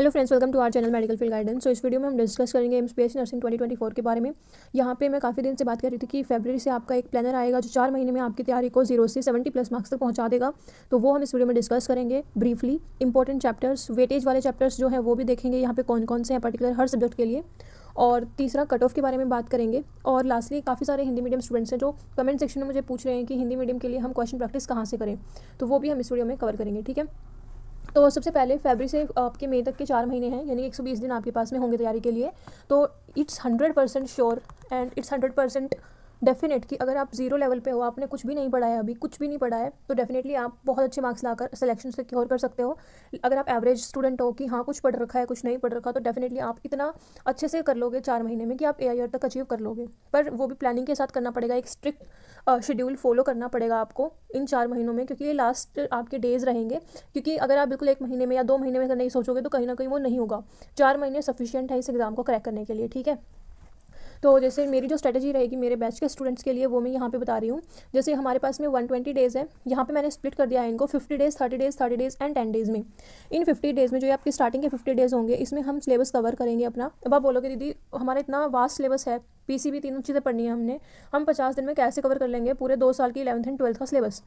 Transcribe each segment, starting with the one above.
hello friends welcome to our channel medical field guidance so इस video में हम discuss करेंगे बी नर्सिंग 2024 के बारे में यहाँ पे मैं काफ़ी दिन से बात कर रही थी कि फरवरी से आपका एक प्लानर आएगा जो चार महीने में आपकी तैयारी को जीरो से सेवेंटी प्लस मार्क्स तक पहुँचा देगा तो वो हम इस वीडियो में डिस्कस करेंगे ब्रीफली इंपॉर्टेंट चैप्टर्स वेटेज वाले चैप्टर्स जो है वो भी देखेंगे यहाँ पे कौन कौन से हैं पर्टिकुलर हर सब्जेक्ट के लिए और तीसरा कट ऑफ के बारे में बात करेंगे और लास्टली काफ़ी सारे हिंदी मीडियम स्टूडेंट्स हैं जो कमेंट सेक्शन में मुझे पूछ रहे हैं कि हिंदी मीडियम के लिए हम क्वेश्चन प्रैक्टिस कहाँ से करें तो वो भी हम इस वीडियो में कवर करेंगे ठीक है तो सबसे पहले फेबरी से आपके मई तक के चार महीने हैं यानी 120 दिन आपके पास में होंगे तैयारी के लिए तो it's hundred percent sure and it's hundred percent definite कि अगर आप जीरो लेवल पे हो आपने कुछ भी नहीं पढ़ा है अभी कुछ भी नहीं पढ़ा है तो डेफिनेटली आप बहुत अच्छे मार्क्स लाकर सिलेक्शन से कर सकते हो अगर आप एवरेज स्टूडेंट हो कि हाँ कुछ पढ़ रखा है कुछ नहीं पढ़ रखा तो डेफिनेटली आप इतना अच्छे से कर लोगे चार महीने में कि आप ए तक अचीव कर लोगे पर वो भी प्लानिंग के साथ करना पड़ेगा एक स्ट्रिक्ट शेड्यूल फॉलो करना पड़ेगा आपको इन चार महीनों में क्योंकि ये लास्ट आपके डेज रहेंगे क्योंकि अगर आप बिल्कुल एक महीने में या दो महीने में अगर नहीं सोचोगे तो कहीं ना कहीं वो नहीं होगा चार महीने सफिशियंट है इस एग्ज़ाम को क्रैक करने के लिए ठीक है तो जैसे मेरी जो स्ट्रेटेजी रहेगी मेरे बैच के स्टूडेंट्स के लिए वो मैं यहाँ पे बता रही हूँ जैसे हमारे पास में 120 डेज़ है यहाँ पे मैंने स्प्लिट कर दिया है इनको 50 days 30 days 30 days and 10 days में इन 50 डेज़ में जो आपकी स्टार्टिंग के 50 डेज़ होंगे इसमें हम सिलेबस कवर करेंगे अपना अब आप बोलोगे दीदी हमारा इतना वास्ट सिलेबस है पी तीनों चीज़ें पढ़नी है हमने हम पचास दिन में कैसे कवर कर लेंगे पूरे दो साल की इलेवंथ एंड ट्वेल्थ का सिलेबस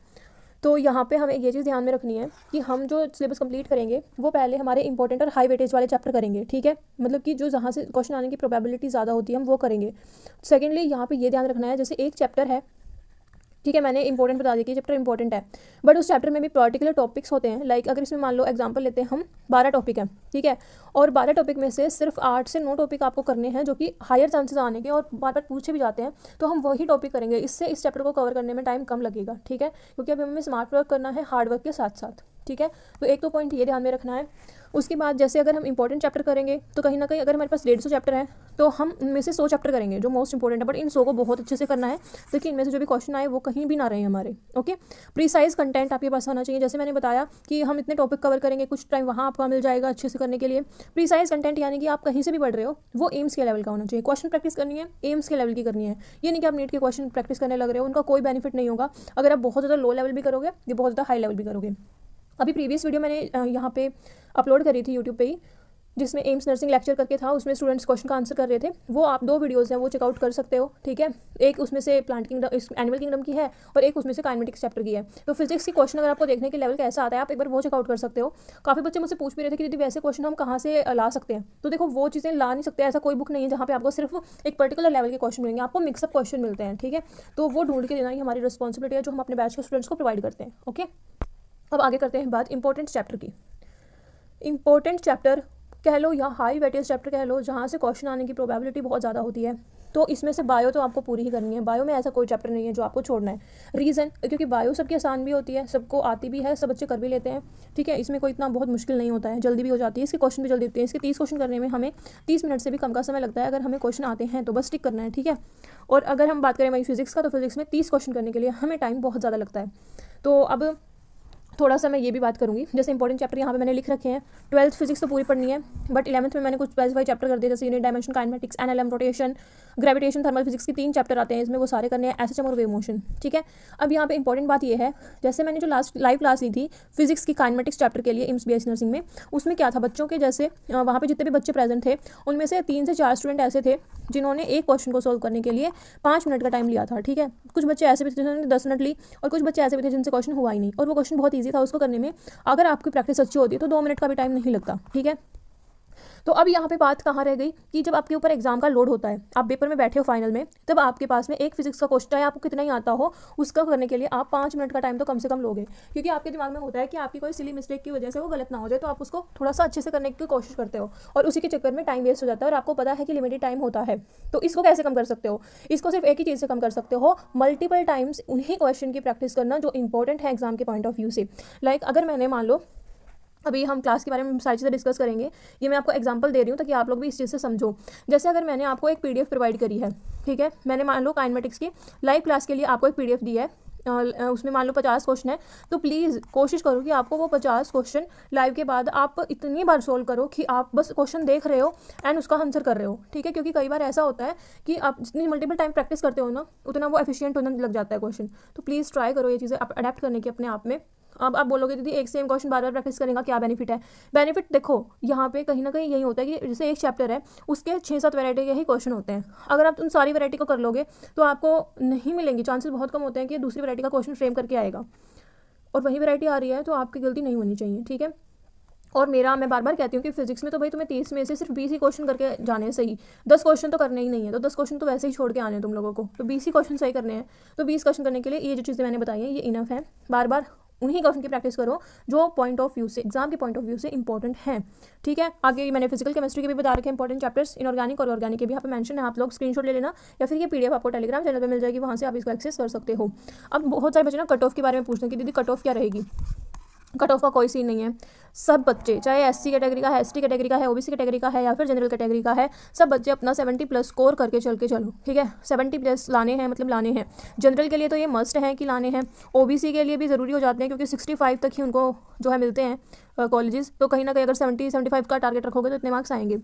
तो यहाँ पे हमें ये चीज़ ध्यान में रखनी है कि हम जो सिलेबस कंप्लीट करेंगे वो पहले हमारे इंपॉर्टेंट और हाई वेटेज वाले चैप्टर करेंगे ठीक है मतलब कि जो जहाँ से क्वेश्चन आने की प्रोबेबिलिटी ज़्यादा होती है हम वो करेंगे सेकेंडली यहाँ पर ये ध्यान रखना है जैसे एक चैप्टर है ठीक है मैंने इंपॉर्टेंट बता दिया कि चैप्टर इंपॉर्टेंट है बट उस चैप्टर में भी पर्टिकुलर टॉपिक्स होते हैं लाइक like अगर इसमें मान लो एग्जांपल लेते हैं हम बारह टॉपिक हैं ठीक है और बारह टॉपिक में से सिर्फ आठ से नौ टॉपिक आपको करने हैं जो कि हायर चांसेस आने के और बार बार पूछे भी जाते हैं तो हम वही टॉपिक करेंगे इससे इस चैप्टर को कवर करने में टाइम कम लगेगा ठीक है क्योंकि अभी हमें स्मार्ट वर्क करना है हार्ड वर्क के साथ साथ ठीक है तो एक तो पॉइंट ये ध्यान में रखना है उसके बाद जैसे अगर हम इंपॉर्टेंट चैप्टर करेंगे तो कहीं ना कहीं अगर हमारे पास डेढ़ सौ चैप्टर हैं तो हम इनमें से सौ चैप्टर करेंगे जो मोस्ट इंपॉर्टेंट है बट इन सौ को बहुत अच्छे से करना है ताकि इनमें से जो भी क्वेश्चन आए वो कहीं भी ना रहे हमारे ओके प्रीसाइज कंटेंट आपके पास होना चाहिए जैसे मैंने बताया कि हम इतने टॉपिक कवर करेंगे कुछ टाइम वहाँ आपका मिल जाएगा अच्छे से करने के लिए प्रीसाइज कंटेंट यानी कि आप कहीं से भी पढ़ रहे हो वो एम्स के लेवल का होना चाहिए क्वेश्चन प्रैक्टिस करनी है एम्स के लेवल की करनी है ये नहीं कि आप नीट के क्वेश्चन प्रैक्टिस करने लग रहे हो उनका कोई बेनिफिट नहीं होगा अगर आप बहुत ज़्यादा लो लेवल भी करोगे या बहुत ज़्यादा हाई लेवल भी करोगे अभी प्रीवियस वीडियो मैंने यहाँ पे अपलोड करी थी यूट्यूब पे ही जिसमें एम्स नर्सिंग लेक्चर करके था उसमें स्टूडेंट्स क्वेश्चन का आंसर कर रहे थे वो आप दो वीडियोस हैं वो चेकआउट कर सकते हो ठीक है एक उसमें से प्लांट किंगडम एनिमल किंगडम की है और एक उसमें से काइनमेटिक्स चैप्टर की है तो फिजिक्स की क्वेश्चन अगर आपको देखने के लेवल कैसा आता है आप एक बार वो चेकआउट कर सकते हो काफ़ी बच्चे मुझसे पूछ भी रहे थे कि दीदी वैसे क्वेश्चन हम कहाँ से ला सकते हैं तो देखो वो चीज़ें ला नहीं सकते ऐसा कोई बुक नहीं है जहाँ पर आपको सिर्फ एक पर्टिकुलर लेवल के क्वेश्चन मिलेंगे आपको मिक्सअप क्वेश्चन मिलते हैं ठीक है तो वो ढूंढ के देना ही हमारी रिस्पॉन्सिबिलिटी है जो हम अपने बैच के स्टूडेंट्स को प्रोवाइड करते हैं ओके अब आगे करते हैं बात इंपॉर्टेंट चैप्टर की इंपॉर्टेंट चैप्टर कह लो या हाई वेटेज चैप्टर कह लो जहाँ से क्वेश्चन आने की प्रोबेबिलिटी बहुत ज़्यादा होती है तो इसमें से बायो तो आपको पूरी ही करनी है बायो में ऐसा कोई चैप्टर नहीं है जो आपको छोड़ना है रीज़न क्योंकि बायो सबकी आसान भी होती है सबको आती भी है सब बच्चे कर भी लेते हैं ठीक है इसमें कोई इतना बहुत मुश्किल नहीं होता है जल्दी भी हो जाती है इसके क्वेश्चन भी जल्दी होते हैं इसके तीस क्वेश्चन करने में हमें तीस मिनट से भी कम का समय लगता है अगर हमें क्वेश्चन आते हैं तो बस स्टिक करना है ठीक है और अगर हम बात करें वहीं फिजिक्स का तो फिजिक्स में तीस क्वेश्चन करने के लिए हमें टाइम बहुत ज़्यादा लगता है तो अब थोड़ा सा मैं ये भी बात करूँगी जैसे इंपॉर्टेंट चैप्टर यहाँ पे मैंने लिख रखे हैं ट्वेल्थ फिजिक्स तो पूरी पढ़नी है बट इलेवंथ में मैंने कुछ स्पेसिफाइड चैप्टर कर दिए जैसे unit dimension kinematics N L M rotation gravitation thermal physics के तीन चैप्टर आते हैं इसमें वो सारे करने हैं एस एच एम और मोशन ठीक है अब यहाँ पे इंपॉर्टेंट बात ये है जैसे मैंने जो लास्ट लाइव क्लास ली थी फिजिक्स की काइनमेटिक्स चैप्टर के लिए इम्स बी एस नर्सिंग में उसमें क्या था बच्चों के जैसे वहाँ पर जितने भी बच्चे प्रेजेंट थे उनमें से तीन से चार स्टूडेंट ऐसे थे जिन्होंने एक क्वेश्चन को सोल्व करने के लिए पाँच मिनट का टाइम लिया था ठीक है कुछ बच्चे ऐसे भी थे जिन्होंने दस मिनट ली और कुछ बच्चे ऐसे भी थे जिनसे क्वेश्चन हुआ ही नहीं और वो क्वेश्चन बहुत ईजी था उसको करने में अगर आपकी प्रैक्टिस अच्छी होती है तो दो मिनट का भी टाइम नहीं लगता ठीक है तो अब यहाँ पे बात कहाँ रह गई कि जब आपके ऊपर एग्जाम का लोड होता है आप पेपर में बैठे हो फाइनल में तब आपके पास में एक फिजिक्स का क्वेश्चन है आपको कितना ही आता हो उसका करने के लिए आप पाँच मिनट का टाइम तो कम से कम लोगे क्योंकि आपके दिमाग में होता है कि आपकी कोई सिली मिस्टेक की वजह से वो गलत ना हो जाए तो आप उसको थोड़ा सा अच्छे से करने की कोशिश करते हो और उसी के चक्कर में टाइम वेस्ट हो जाता है और आपको पता है कि लिमिटेड टाइम होता है तो इसको कैसे कम कर सकते हो इसको सिर्फ एक ही चीज़ से कम कर सकते हो मल्टीपल टाइम्स उन्हीं क्वेश्चन की प्रैक्टिस करना जो इंपॉर्टेंट है एग्जाम के पॉइंट ऑफ व्यू से लाइक अगर मैंने मान लो अभी हम क्लास के बारे में सारी चीज़ें डिस्कस करेंगे ये मैं आपको एग्जांपल दे रही हूँ ताकि आप लोग भी इस चीज़ से समझो जैसे अगर मैंने आपको एक पीडीएफ प्रोवाइड करी है ठीक है मैंने मान लो काइनमेटिक्स की लाइव क्लास के लिए आपको एक पीडीएफ दी है उसमें मान लो पचास क्वेश्चन है तो प्लीज़ कोशिश करो कि आपको वो पचास क्वेश्चन लाइव के बाद आप इतनी बार सोल्व करो कि आप बस क्वेश्चन देख रहे हो एंड उसका आंसर कर रहे हो ठीक है क्योंकि कई बार ऐसा होता है कि आप जितनी मल्टीपल टाइम प्रैक्टिस करते हो ना उतना वो एफिशिएंट होने लग जाता है क्वेश्चन तो प्लीज़ ट्राई करो ये चीज़ें अडेप्ट करने की अपने आप में अब आप बोलोगे दीदी एक सेम क्वेश्चन बार बार प्रैक्टिस करेंगे क्या बेनिफिट है बेनिफिट देखो यहाँ पे कहीं ना कहीं यही होता है कि जैसे एक चैप्टर है उसके छः सात वैरायटी के ही क्वेश्चन होते हैं अगर आप उन सारी वैरायटी को कर लोगे तो आपको नहीं मिलेंगी चांसेस बहुत कम होते हैं कि दूसरी वैरायटी का क्वेश्चन फ्रेम करके आएगा और वही वैरायटी आ रही है तो आपकी गलती नहीं होनी चाहिए ठीक है और मेरा मैं बार बार कहती हूँ कि फिजिक्स में तो भाई तुम्हें तीस में से सिर्फ बीस ही क्वेश्चन करके जाने हैं सही दस क्वेश्चन तो करने ही नहीं है तो दस क्वेश्चन तो वैसे ही छोड़ के आने हैं तुम लोगों को तो बीस ही क्वेश्चन सही करने हैं तो बीस क्वेश्चन करने के लिए ये जो चीज़ें मैंने बताई हैं ये इनफ है बार बार उन्हीं क्वेश्चन की प्रैक्टिस करो जो पॉइंट ऑफ व्यू से एग्जाम के पॉइंट ऑफ व्यू से इंपॉर्टेंट है ठीक है आगे मैंने फिजिकल केमिस्ट्री के भी बता रखे इंपॉर्टेंट चैप्टर्स इनऑर्गेनिक और ऑर्गेनिक के भी यहाँ पे मेंशन है आप लोग स्क्रीनशॉट ले लेना या फिर ये पीडीएफ आपको टेलीग्राम चैनल पर मिल जाएगी वहाँ से आप इसको एक्सेस कर सकते हो अब बहुत सारे बच्चे ना कट ऑफ के बारे में पूछते हैं कि दीदी कट ऑफ क्या रहेगी कट ऑफ का कोई सीन नहीं है सब बच्चे चाहे एस सी कैटेगरी का है एस टी कैटेगरी का है ओबीसी कैटेगरी का है या फिर जनरल कैटेगरी का है सब बच्चे अपना सेवेंटी प्लस स्कोर करके चल के चलो ठीक है सेवेंटी प्लस लाने हैं मतलब लाने हैं जनरल के लिए तो ये मस्ट है कि लाने हैं ओबीसी के लिए भी ज़रूरी हो जाते हैं क्योंकि सिक्सटी फाइव तक ही उनको जो है मिलते हैं कॉलेजेस तो कहीं ना कहीं अगर सेवेंटी सेवेंटी फाइव का टारगेट रखोगे तो इतने मार्क्स आएंगे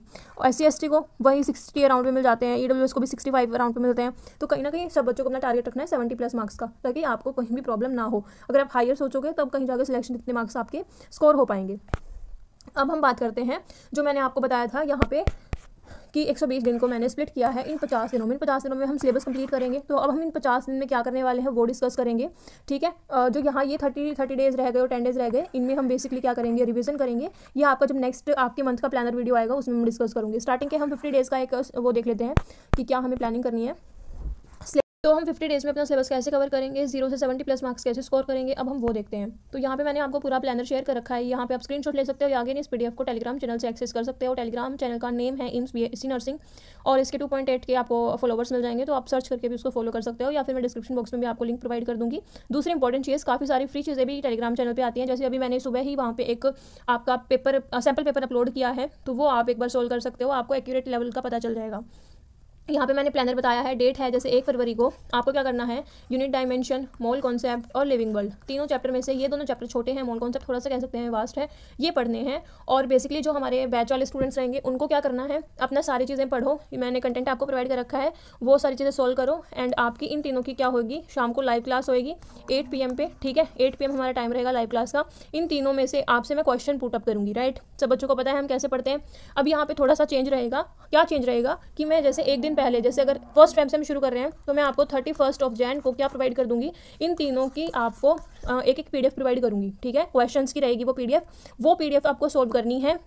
एस सी एस टी को वही सिक्सटी अराउंड में मिल जाते हैं ई e एस को भी सिक्सटी फाइव अराउंड में मिलते हैं तो कहीं ना कहीं सब बच्चों को अपना टारगेट रखना है सेवेंटी प्लस मार्क्स का ताकि आपको कहीं भी प्रॉब्लम ना हो अगर आप हायर सोचोगे तब कहीं जाकर सिलेक्शन इतने मार्क्स आपके स्कोर हो पाएंगे अब हम बात करते हैं जो मैंने आपको बताया था यहाँ पे कि 120 दिन को मैंने स्प्लिट किया है इन 50 दिनों में इन 50 दिनों में हम सिलेबस कंप्लीट करेंगे तो अब हम इन 50 दिन में क्या करने वाले हैं वो डिस्कस करेंगे ठीक है जो यहाँ ये 30 30 डेज रह गए और 10 डेज रह गए इनमें हम बेसिकली क्या करेंगे रिवीजन करेंगे ये आपका जब नेक्स्ट आपके मंथ का प्लानर वीडियो आएगा उसमें हम डिस्कस करूँगी स्टार्टिंग के हम फिफ्टी डेज़ का एक वो देख लेते हैं कि क्या हमें प्लानिंग करनी है तो हम फिफ्टी डेज में अपना सिलेबस कैसे कवर करेंगे जीरो से सेवेंटी प्लस मार्क्स कैसे स्कोर करेंगे अब हम वो देखते हैं तो यहाँ पे मैंने आपको पूरा प्लानर शेयर कर रखा है यहाँ पे आप स्क्रीन ले सकते हो या अगेन इस पीडीएफ को टेलीग्राम चैनल से एक्सेस कर सकते हो टेलीग्राम चैनल का नेम है इम्स बी नर्सिंग और इसके टू पॉइंट एट के आपको फॉलोवर्स मिल जाएंगे तो आप सर्च करके भी उसको फॉलो कर सकते हो या फिर मैं डिस्क्रिप्शन बॉक्स में भी आपको लिंक प्रोवाइड कर दूँगी दूसरी इंपॉर्टेंट चीज़ काफ़ी सारी फ्री चीज़ें भी टेलीग्राम चैनल पर आती हैं जैसे अभी मैंने सुबह ही वहाँ पर एक आपका पेपर सैम्पल पेपर अपलोड किया है तो वो आप एक बार सोल्व कर सकते हो आपको एक्यूरेट लेवल का पता चल जाएगा यहाँ पे मैंने प्लानर बताया है डेट है जैसे एक फरवरी को आपको क्या करना है यूनिट डायमेंशन मॉल कॉन्सेप्ट और लिविंग वर्ल्ड तीनों चैप्टर में से ये दोनों चैप्टर छोटे हैं मॉल कॉन्सेप्ट थोड़ा सा कह सकते हैं वास्ट है ये पढ़ने हैं और बेसिकली जो हमारे बैच वाले स्टूडेंट्स रहेंगे उनको क्या करना है अपना सारी चीज़ें पढ़ो मैंने कंटेंट आपको प्रोवाइड कर रखा है वो सारी चीज़ें सॉल्व करो एंड आपकी इन तीनों की क्या होगी शाम को लाइव क्लास होएगी एट पी पे ठीक है एट पी हमारा टाइम रहेगा लाइव क्लास का इन तीनों में से आपसे मैं क्वेश्चन पुटअप करूँगी राइट सब बच्चों को पता है हम कैसे पढ़ते हैं अब यहाँ पर थोड़ा सा चेंज रहेगा क्या चेंज रहेगा कि मैं जैसे एक दिन पहले जैसे अगर फर्स्ट टाइम से हम शुरू कर रहे हैं तो मैं आपको थर्टी फर्स्ट ऑफ जैन को क्या प्रोवाइड कर दूंगी इन तीनों की आपको एक एक पीडीएफ प्रोवाइड करूंगी ठीक है क्वेश्चन की रहेगी वो पीडीएफ वो पीडीएफ आपको सोल्व करनी है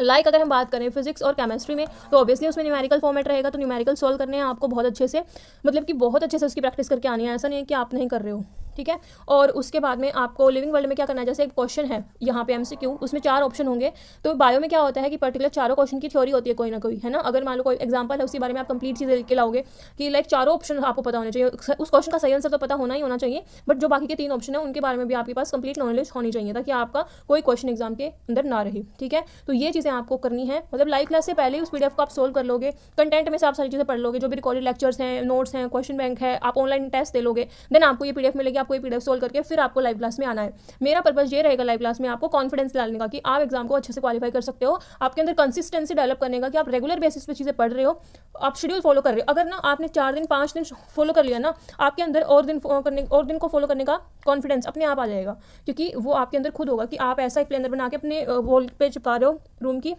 लाइक like अगर हम बात करें फिजिक्स और केमिस्ट्री में तो ऑब्वियसली उसमें न्यूमेरिकल फॉर्मेट रहेगा तो न्यूमेरिकल सॉल्व करने हैं आपको बहुत अच्छे से मतलब कि बहुत अच्छे से उसकी प्रैक्टिस करके आनी है ऐसा नहीं है कि आप नहीं कर रहे हो ठीक है और उसके बाद में आपको लिविंग वर्ल्ड में क्या करना है जैसे एक क्वेश्चन है यहाँ पे एमसीक्यू उसमें चार ऑप्शन होंगे तो बायो में क्या होता है कि पर्टिकुलर चारों क्वेश्चन की थ्योरी होती है कोई ना कोई है ना अगर मान लो कोई एग्जांपल है उसी बारे में आप कंप्लीट चीज़ें लिख के लाओगे कि लाइक चारों ऑप्शन आपको पता होना चाहिए उस क्वेश्चन का सही आंसर तो पता होना ही होना चाहिए बट जो बाकी के तीन ऑप्शन है उनके बारे में भी आपके पास कंप्लीट नॉलेज होनी चाहिए ताकि आपका कोई क्वेश्चन एग्जाम के अंदर ना रहे ठीक है तो ये चीज़ें आपको करनी है मतलब लाइव क्लास से पहले ही उस पीडीएफ को आप सोल्व कर लोगे कंटेंट में से आप सारी चीज़ें पढ़ लोगे जो भी रिकॉर्डेड लेक्चर्स हैं नोट्स हैं क्वेश्चन बैंक है आप ऑनलाइन टेस्ट दे लोगे देन आपको ये पीडीएफ मिलेगी आप आपको ये पीडीएफ सोल्व करके फिर आपको लाइव क्लास में आना है मेरा पर्पज ये रहेगा लाइव क्लास में आपको कॉन्फिडेंस डालने का कि आप एग्जाम को अच्छे से क्वालिफाई कर सकते हो आपके अंदर कंसिस्टेंसी डेवलप करने का कि आप रेगुलर बेसिस पे चीज़ें पढ़ रहे हो आप शेड्यूल फॉलो कर रहे हो अगर ना आपने चार दिन पाँच दिन फॉलो कर लिया ना आपके अंदर और दिन करने और दिन को फॉलो करने का कॉन्फिडेंस अपने आप आ जाएगा क्योंकि वो आपके अंदर खुद होगा कि आप ऐसा एक प्लेनर बना के अपने वॉल पे चिपका रहे हो रूम की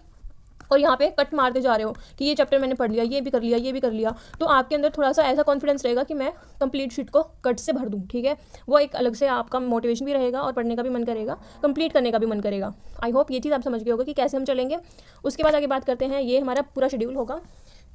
और यहाँ पे कट मारते जा रहे हो कि ये चैप्टर मैंने पढ़ लिया ये भी कर लिया ये भी कर लिया तो आपके अंदर थोड़ा सा ऐसा कॉन्फिडेंस रहेगा कि मैं कंप्लीट शीट को कट से भर दूँ ठीक है वो एक अलग से आपका मोटिवेशन भी रहेगा और पढ़ने का भी मन करेगा कंप्लीट करने का भी मन करेगा आई होप ये चीज़ आप समझ गए होगा कि कैसे हम चलेंगे उसके बाद आगे बात करते हैं ये हमारा पूरा शेड्यूल होगा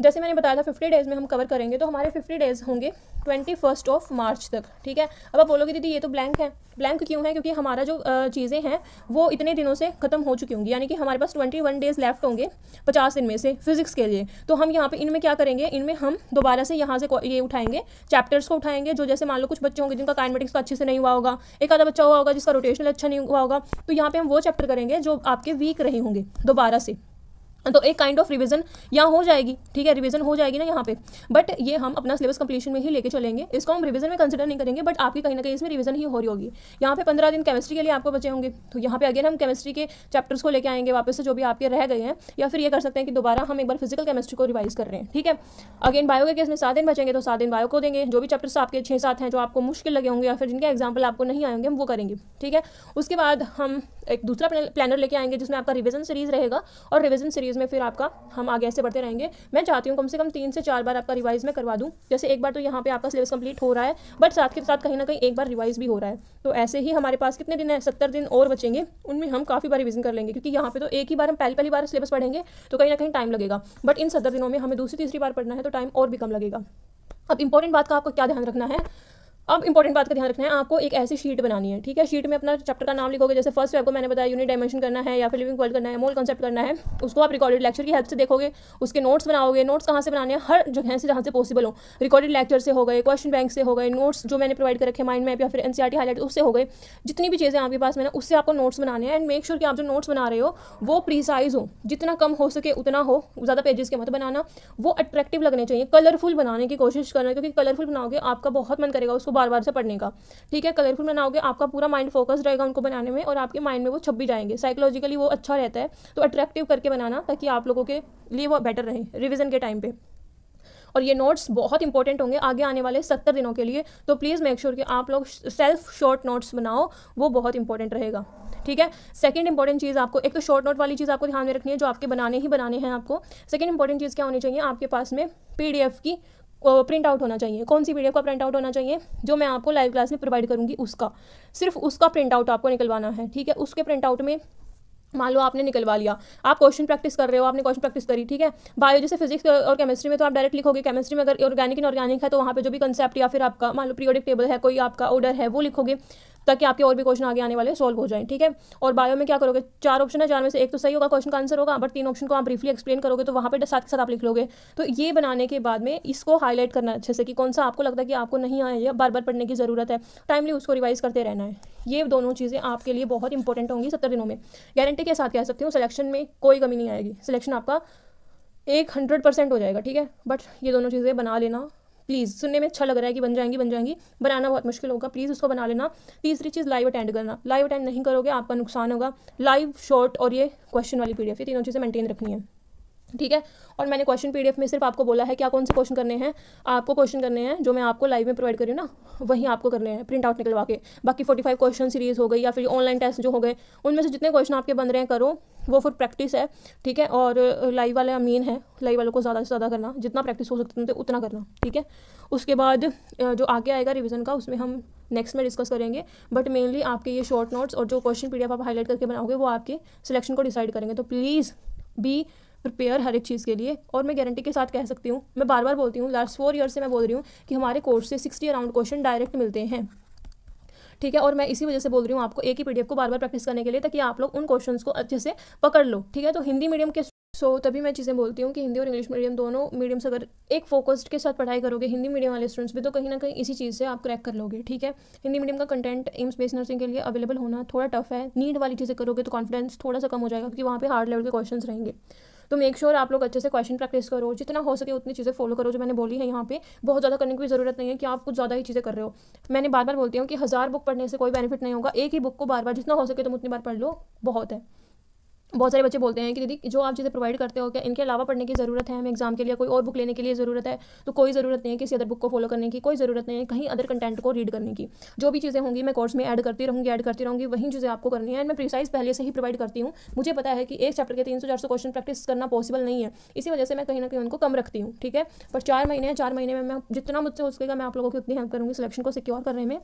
जैसे मैंने बताया था फिफ्टी डेज़ में हम कवर करेंगे तो हमारे फिफ्टी डेज़ होंगे ट्वेंटी फर्स्ट ऑफ मार्च तक ठीक है अब आप बोलोगे दीदी ये तो ब्लैंक है ब्लैंक क्यों है क्योंकि हमारा जो चीज़ें हैं वो इतने दिनों से खत्म हो चुकी होंगी यानी कि हमारे पास ट्वेंटी वन डेज़ लेफ्ट होंगे पचास दिन में से फिजिक्स के लिए तो हम यहाँ पे इनमें क्या करेंगे इनमें हम दोबारा से यहाँ से ये उठाएंगे चैप्टर्स को उठाएंगे जो जैसे मान लो कुछ बच्चे होंगे जिनका काइनमेटिक्स का तो अच्छे से नहीं हुआ होगा एक आधा बच्चा हुआ होगा जिसका रोटेशनल अच्छा नहीं हुआ होगा तो यहाँ पे हम वो चैप्टर करेंगे जो आपके वीक रहे होंगे दोबारा से तो एक काइंड ऑफ रिवीजन यहाँ हो जाएगी ठीक है रिवीजन हो जाएगी ना यहाँ पे बट ये हम अपना सिलेबस कंप्लीशन में ही लेके चलेंगे इसको हम रिवीजन में कंसिडर नहीं करेंगे बट आपकी कहीं ना कहीं इसमें रिवीजन ही हो रही होगी यहाँ पे पंद्रह दिन केमिस्ट्री के लिए आपको बचे होंगे तो यहाँ पे अगेन हम केमिस्ट्री के चैप्टर्स को लेकर आएंगे वापस से जो भी आपके रह गए हैं या फिर ये कर सकते हैं कि दोबारा हम एक बार फिजिकल केमिस्ट्री को रिवाइज कर रहे हैं ठीक है अगेन बायो के केस में सात दिन बचेंगे तो सात दिन बायो को देंगे जो भी चैप्टर्स आपके छः सात हैं जो आपको मुश्किल लगे होंगे या फिर जिनके एग्जाम्पल आपको नहीं आएंगे हम वो करेंगे ठीक है उसके बाद हम एक दूसरा प्लानर लेके आएंगे जिसमें आपका रिविजन सीरीज रहेगा और रिविजन सीरीज चीज़ में फिर आपका हम आगे ऐसे बढ़ते रहेंगे मैं चाहती हूँ कम से कम तीन से चार बार आपका रिवाइज में करवा दूँ जैसे एक बार तो यहाँ पे आपका सिलेबस कंप्लीट हो रहा है बट साथ के साथ कहीं ना कहीं एक बार रिवाइज भी हो रहा है तो ऐसे ही हमारे पास कितने दिन है सत्तर दिन और बचेंगे उनमें हम काफ़ी बार रिविजन कर लेंगे क्योंकि यहाँ पर तो एक ही बार हम पहली पहली बार सिलेबस पढ़ेंगे तो कहीं ना कहीं टाइम लगेगा बट इन सत्तर दिनों में हमें दूसरी तीसरी बार पढ़ना है तो टाइम और भी कम लगेगा अब इंपॉर्टेंट बात का आपको क्या ध्यान रखना है अब इंपॉर्टेंट बात का ध्यान रखना है आपको एक ऐसी शीट बनानी है ठीक है शीट में अपना चैप्टर का नाम लिखोगे जैसे फर्स्ट आपको मैंने बताया यूनिट डायमेंशन करना है या फिर लिविंग वर्ल्ड करना है मोल कॉन्सेप्ट करना है उसको आप रिकॉर्डेड लेक्चर की हेल्प से देखोगे उसके नोट्स बनाओगे नोट्स कहाँ से बनाने हैं हर जगह से जहाँ से पॉसिबल हो रिकॉर्डेड लेक्चर से हो गए क्वेश्चन बैंक से हो गए नोट्स जो मैंने प्रोवाइड कर रखे माइंड मैप या फिर एन हाईलाइट e उससे हो गए जितनी भी चीज़ें आपके पास मैंने उससे आपको नोट्स बनाने हैं एंड मेक श्योर कि आप जो नोट्स बना रहे हो वो प्रीसाइज हो जितना कम हो सके उतना हो ज़्यादा पेजेस के मत बनाना वो अट्रैक्टिव लगने चाहिए कलरफुल बनाने की कोशिश करना क्योंकि कलरफुल बनाओगे आपका बहुत मन करेगा उसको बार बार से पढ़ने का ठीक है कलरफुल बनाओगे आपका पूरा माइंड फोकस रहेगा उनको बनाने में और आपके माइंड में वो छप भी जाएंगे साइकोलॉजिकली वो अच्छा रहता है तो अट्रैक्टिव करके बनाना ताकि आप लोगों के लिए वो बेटर रहे रिविज़न के टाइम पर और ये नोट्स बहुत इंपॉर्टेंट होंगे आगे आने वाले सत्तर दिनों के लिए तो प्लीज़ मेक श्योर कि आप लोग सेल्फ शॉर्ट नोट्स बनाओ वो बहुत इंपॉर्टेंट रहेगा ठीक है सेकंड इंपॉर्टेंट चीज़ आपको एक तो शॉर्ट नोट वाली चीज़ आपको ध्यान में रखनी है जो आपके बनाने ही बनाने हैं आपको सेकंड इंपॉर्टेंट चीज़ क्या होनी चाहिए आपके पास में पी की प्रिंट आउट होना चाहिए कौन सी पीडीएफ का प्रिंट आउट होना चाहिए जो मैं आपको लाइव क्लास में प्रोवाइड करूंगी उसका सिर्फ उसका प्रिंट आउट आपको निकलवाना है ठीक है उसके प्रिंट आउट में मान लो आपने निकलवा लिया आप क्वेश्चन प्रैक्टिस कर रहे हो आपने क्वेश्चन प्रैक्टिस करी ठीक है बायो जैसे फिजिक्स और केमिस्ट्री में तो आप डायरेक्ट लिखोगे केमिस्ट्री में अगर ऑर्गेनिक इनऑर्गेनिक है तो वहाँ पे जो भी कंसेप्ट या फिर आपका मान लो पीरियोडिक टेबल है कोई आपका ऑर्डर है वो लिखोगे ताकि आपके और भी क्वेश्चन आगे आने वाले सॉल्व हो जाए ठीक है और बायो में क्या करोगे चार ऑप्शन है चार में से एक तो सही होगा क्वेश्चन का आंसर होगा बट तीन ऑप्शन को आप ब्रीफली एक्सप्लेन करोगे तो वहाँ पर साथ के साथ आप लिख लोगे तो ये बनाने के बाद में इसको हाईलाइट करना अच्छे से कि कौन सा आपको लगता है कि आपको नहीं आया या बार बार पढ़ने की ज़रूरत है टाइमली उसको रिवाइज करते रहना है ये दोनों चीज़ें आपके लिए बहुत इंपॉर्टेंट होंगी सत्तर दिनों में गारंटी के साथ कह सकती हूँ सिलेक्शन में कोई कमी नहीं आएगी सिलेक्शन आपका एक हंड्रेड परसेंट हो जाएगा ठीक है बट ये दोनों चीज़ें बना लेना प्लीज़ सुनने में अच्छा लग रहा है कि बन जाएंगी बन जाएंगी बनाना बहुत मुश्किल होगा प्लीज़ उसको बना लेना तीसरी चीज़ लाइव अटेंड करना लाइव अटेंड नहीं करोगे आपका नुकसान होगा लाइव शॉर्ट और ये क्वेश्चन वाली पी ये तीनों चीज़ें मेंटेन रखनी है ठीक है और मैंने क्वेश्चन पीडीएफ में सिर्फ आपको बोला है क्या कौन से क्वेश्चन करने हैं आपको क्वेश्चन करने हैं जो मैं आपको लाइव में प्रोवाइड करी ना वहीं आपको करने हैं प्रिंट आउट निकलवा के बाकी फोर्टी फाइव क्वेश्चन सीरीज हो गई या फिर ऑनलाइन टेस्ट जो हो गए उनमें से जितने क्वेश्चन आपके बन रहे हैं करो वो फिर प्रैक्टिस है ठीक है और लाइव वाला मेन है लाइव वालों को ज़्यादा से ज़्यादा करना जितना प्रैक्टिस हो सकता है उतना करना ठीक है उसके बाद जो आगे आएगा रिविज़न का उसमें हम नेक्स्ट में डिस्कस करेंगे बट मेनली आपके ये शॉर्ट नोट्स और जो क्वेश्चन पी आप हाईलाइट करके बनाओगे वो आपके सिलेक्शन को डिसाइड करेंगे तो प्लीज़ बी प्रिपेयर हर एक चीज़ के लिए और मैं गारंटी के साथ कह सकती हूँ मैं बार बार बोलती हूँ लास्ट फोर ईयर से मैं बोल रही हूँ कि हमारे कोर्स से सिक्सटी अराउंड क्वेश्चन डायरेक्ट मिलते हैं ठीक है और मैं इसी वजह से बोल रही हूँ आपको एक ही पीडीएफ को बार बार प्रैक्टिस करने के लिए ताकि आप लोग उन क्वेश्चन को अच्छे से पकड़ लो ठीक है तो हिंदी मीडियम के सो so, तभी मैं चीज़ें बोलती हूँ कि हिंदी और इंग्लिश मीडियम दोनों मीडियम से अगर एक फोकस्ड के साथ पढ़ाई करोगे हिंदी मीडियम वाले स्टूडेंट्स भी तो कहीं ना कहीं इसी चीज़ से आप क्रैक कर लोगे ठीक है हिंदी मीडियम का कंटेंट एम्स बेस नर्सिंग के लिए अवेलेबल होना थोड़ा टफ है नीड वाली चीज़ें करोगे तो कॉन्फिडेंस थोड़ा सा कम हो जाएगा क्योंकि वहाँ पर हार्ड लेवल के क्वेश्चन रहेंगे तो मेक श्योर आप लोग अच्छे से क्वेश्चन प्रैक्टिस करो जितना हो सके उतनी चीज़ें फॉलो करो जो मैंने बोली है यहाँ पे बहुत ज़्यादा करने की ज़रूरत नहीं है कि आप कुछ ज़्यादा ही चीज़ें कर रहे हो मैंने बार बार बोलती हूँ कि हज़ार बुक पढ़ने से कोई बेनिफिट नहीं होगा एक ही बुक को बार बार जितना हो सके तुम उतनी बार पढ़ लो बहुत है बहुत सारे बच्चे बोलते हैं कि दीदी जो आप चीज़ें प्रोवाइड करते हो क्या इनके अलावा पढ़ने की ज़रूरत है हमें एग्जाम के लिए कोई और बुक लेने के लिए ज़रूरत है तो कोई ज़रूरत नहीं है किसी अदर बुक को फॉलो करने की कोई ज़रूरत नहीं है कहीं अदर कंटेंट को रीड करने की जो भी चीज़ें होंगी मैं कोर्स में ऐड करती रहूँगी ऐड करती रहूँगी वही चीज़ें आपको करनी है एंड मैं प्रिसाइज पहले से ही प्रोवाइड करती हूँ मुझे पता है कि एक चैप्टर के तीन सौ चार सौ क्वेश्चन प्रैक्टिस करना पॉसिबल नहीं है इसी वजह से मैं कहीं ना कहीं उनको कम रखती हूँ ठीक है पर चार महीने हैं चार महीने में मैं जितना मुझसे हो सकेगा मैं आप लोगों की उतनी हेल्प करूँगी सिलेक्शन को सिक्योर करने में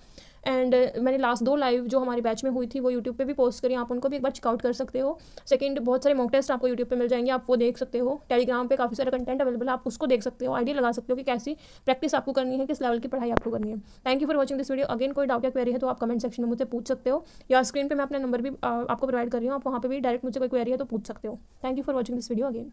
एंड मैंने लास्ट दो लाइव जो हमारी बैच में हुई थी वो यूट्यूब पर भी पोस्ट करी आप उनको भी एक बार चेकआउट कर सकते हो सेकंड बहुत सारे मॉक टेस्ट आपको यूट्यूब पे मिल जाएंगे आप वो देख सकते हो टेलीग्राम पे काफ़ी सारा कंटेंट अवेलेबल है आप उसको देख सकते हो आइडिया लगा सकते हो कि कैसी प्रैक्टिस आपको करनी है किस लेवल की पढ़ाई आपको करनी है thank you for watching this video again कोई डाउट या क्वेरी है तो आप कमेंट सेक्शन में मुझसे पूछ सकते हो या स्क्रीन पर मैं अपना नंबर भी आपको प्रोवाइड कर रही हूँ आप वहाँ पर भी डायरेक्ट मुझसे कोई क्वेरी है तो पूछ सकते हो thank you for watching this video again